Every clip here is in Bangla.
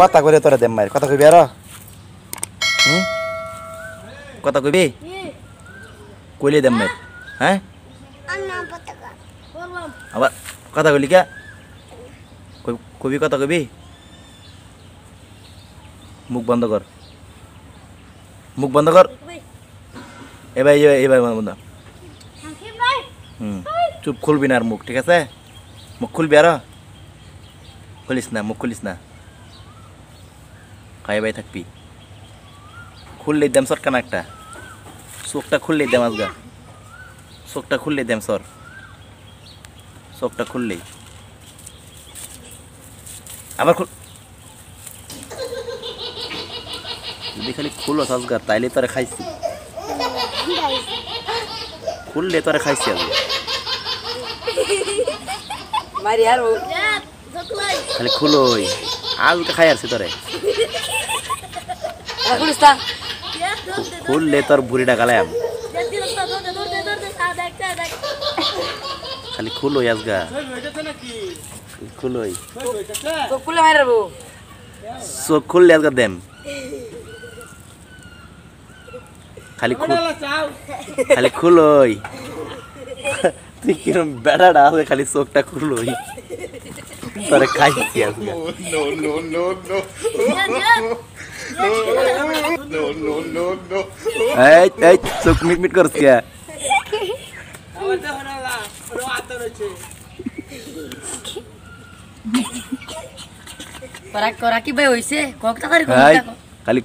কথা করে তোরা দেম মায়ের কথা কইবি আর হুম কথা কইবি কইলে দেম মায়ের হ্যাঁ আবার কথা কইলি কে কবি কথা কবি মুখ বন্ধ কর মুখ বন্ধ কর এ ভাই এ ভাই বন্ধ হুম চুপ খুলবি না আর মুখ ঠিক আছে মুখ খুলবি আর খুলিস না মুখ খুলিস না খাই বাই থাকবি খুললেই দেম সর একটা চোখটা খুললেই দেম আজগা চোখটা খুললেই দেম সর চোখটা খুললেই আবার খুল যদি খালি খুলো আজগা তাইলে তোরে খাইছি খুললে তোরে খাইছি আজ খালি খুলোই আজকে খাই আসছে তোরে খুললে তোর ভুড়িটা গালাম খালি খুলোই আজগা খুলোই খুলে মারার বউ চোখ খুললে আজকে দেন খালি খালি খুলোই তুই কিরম বেড়াটা আছে খালি চোখটা খুলোই তোরে খাইছি আজকে खाली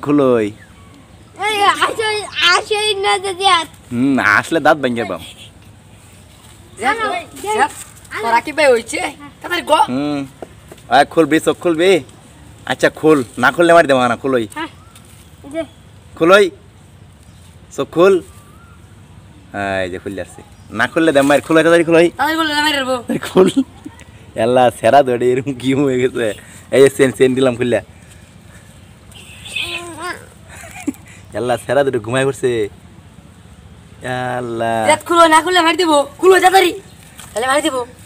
खुल आसले दात बन गया खुल भी सो खुल भी আচ্ছা খোল না খুললে মারি দেবো না খুলোই হ্যাঁ, খুলোই সব খুল এই যে খুললে আসছে না খুললে দেব মায়ের খুলোই তাড়াতাড়ি খুলোই খুল সেরা ধরে এরকম কি হয়ে গেছে এই সেন সেন দিলাম খুললে এল্লা সেরা ধরে ঘুমাই পড়ছে আল্লাহ খুলো না খুললে মারি দেবো খুলো তাড়াতাড়ি তাহলে মারি দেবো